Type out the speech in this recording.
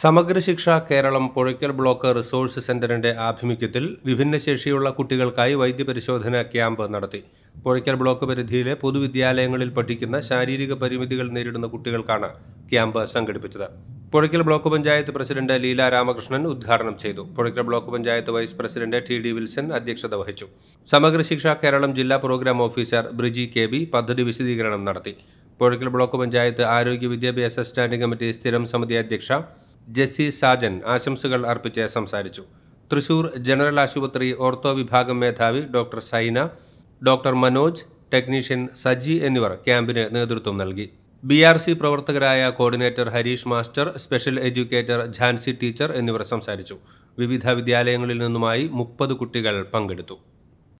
സമഗ്ര Shiksha Keralam Puzhakkal block resource സെന്ററിന്റെ ആഭിമുഖ്യത്തിൽ ശേഷിയുള്ള കുട്ടികൾക്കായി വൈദ്യപരിശോധന ക്യാമ്പ് നടത്തി പുഴയ്ക്കൽ ബ്ലോക്ക് പരിധിയിലെ പൊതുവിദ്യാലയങ്ങളിൽ പഠിക്കുന്ന ശാരീരിക പരിമിതികൾ നേരിടുന്ന കുട്ടികൾക്കാണ് ക്യാമ്പ് സംഘടിപ്പിച്ചത് പുഴയ്ക്കൽ ബ്ലോക്ക് പഞ്ചായത്ത് പ്രസിഡന്റ് ലീല രാമകൃഷ്ണൻ ഉദ്ഘാടനം ചെയ്തു Puzhakkal block panchayat vice president T D Wilson അധ്യക്ഷത വഹിച്ചു സമഗ്ര ശിക്ഷ കേരളം ജില്ലാ programme officer Briji K B പദ്ധതി വിശദീകരണം നടത്തി പുഴയ്ക്കൽ ബ്ലോക്ക് പഞ്ചായത്ത് ആരോഗ്യ വിദ്യാഭ്യാസ സ്റ്റാൻഡിംഗ് കമ്മിറ്റി സ്ഥിരം സമിതി അധ്യക്ഷ ജെസ്സി സാജൻ ആശംസകൾ അർപ്പിച്ച് സംസാരിച്ചു തൃശൂർ ജനറൽ ആശുപത്രി ഓർത്തോ വിഭാഗം മേധാവി doctor Saina doctor Manoj technician Saji എന്നിവർ ക്യാമ്പിന് നേതൃത്വം നൽകി ബി ആർ സി പ്രവർത്തകരായ coordinator Harish master special educator Jhansi teacher എന്നിവർ സംസാരിച്ചു വിവിധ വിദ്യാലയങ്ങളിൽ നിന്നുമായി മുപ്പത് കുട്ടികൾ പങ്കെടുത്തു